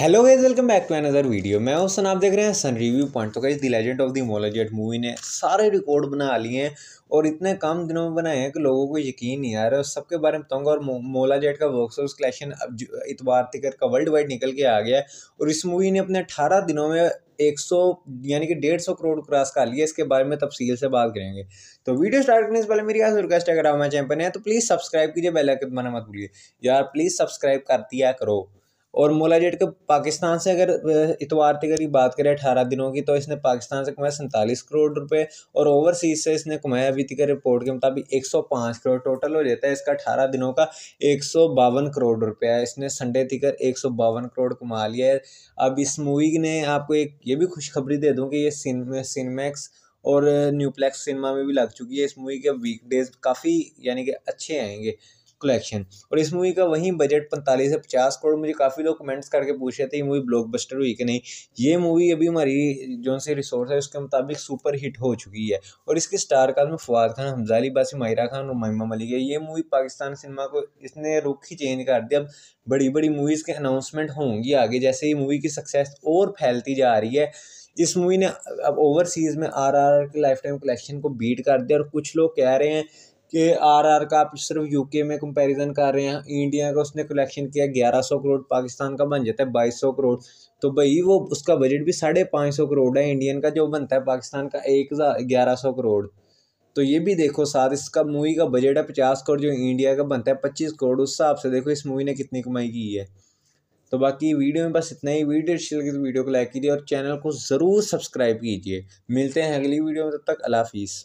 hello guys welcome back to another video मैं उस आप देख रहे हैं सन रिव्यू पॉइंट तो guys the legend of the मोलाजेट मूवी ने सारे रिकॉर्ड बना लिए हैं और इतने कम दिनों में बनाए हैं कि लोगों को यकीन नहीं आ रहा है सबके बारे में बताऊंगा और मोलाजेट का वर्क ऑफ कलेक्शन अब इतवार तिकर का वर्ल्ड वाइड निकल के आ गया है और इस मूवी ने अपने अठारह दिनों में एक सौ यानी कि डेढ़ सौ करोड़ क्रॉस कर लिया इसके बारे में तफसील से बात करेंगे तो वीडियो स्टार्ट करने से पहले मेरी आज रिक्वेस्ट है अगर हमारे चैनल पर तो प्लीज़ सब्सक्राइब कीजिए बेलाइकन बना मत भूलिए यार प्लीज़ सब्सक्राइब कर दिया करो और मोला जेट के पाकिस्तान से अगर इतवार की की बात करें अठारह दिनों की तो इसने पाकिस्तान से कमाया सैंतालीस करोड़ रुपए और ओवरसीज से इसने कमाया अभी तक रिपोर्ट के मुताबिक एक सौ पाँच करोड़ टोटल हो जाता है इसका अठारह दिनों का एक सौ बावन करोड़ रुपया इसने संडे तिकर एक सौ बावन करोड़ कमा लिया है अब इस मूवी ने आपको एक ये भी खुशखबरी दे दूँ कि ये सिनेमैक्स और न्यूप्लेक्स सिनेमा में भी लग चुकी है इस मूवी के वीकडेज काफ़ी यानी कि अच्छे आएंगे कलेक्शन और इस मूवी का वहीं बजट पैंतालीस से पचास करोड़ मुझे काफ़ी लोग कमेंट्स करके पूछ रहे थे ये मूवी ब्लॉकबस्टर हुई कि नहीं ये मूवी अभी हमारी जो से रिसोर्स है उसके मुताबिक सुपर हिट हो चुकी है और इसके स्टार का में फवाद खान हमजाली बासी माहिरा खान और महिमा मलिक है ये मूवी पाकिस्तान सिनेमा को इसने रुख ही चेंज कर दिया अब बड़ी बड़ी मूवीज़ के अनाउंसमेंट होंगी आगे जैसे ये मूवी की सक्सेस और फैलती जा रही है इस मूवी ने अब ओवरसीज़ में आर आर के लाइफ टाइम कलेक्शन को बीट कर दिया और कुछ लोग कह रहे हैं कि आरआर का आप सिर्फ यूके में कंपैरिजन कर रहे हैं इंडिया का उसने कलेक्शन किया ग्यारह सौ करोड़ पाकिस्तान का बन जाता है बाईस सौ करोड़ तो भाई वो उसका बजट भी साढ़े पाँच सौ करोड़ है इंडियन का जो बनता है पाकिस्तान का एक हज़ार ग्यारह सौ करोड़ तो ये भी देखो साथ इसका मूवी का बजट है पचास करोड़ जो इंडिया का बनता है पच्चीस करोड़ उस हिसाब से देखो इस मूवी ने कितनी कमाई की है तो बाकी वीडियो में बस इतना ही वीडियो अच्छी लगी तो वीडियो को लाइक कीजिए और चैनल को ज़रूर सब्सक्राइब कीजिए मिलते हैं अगली वीडियो में तब तक अलाफीज़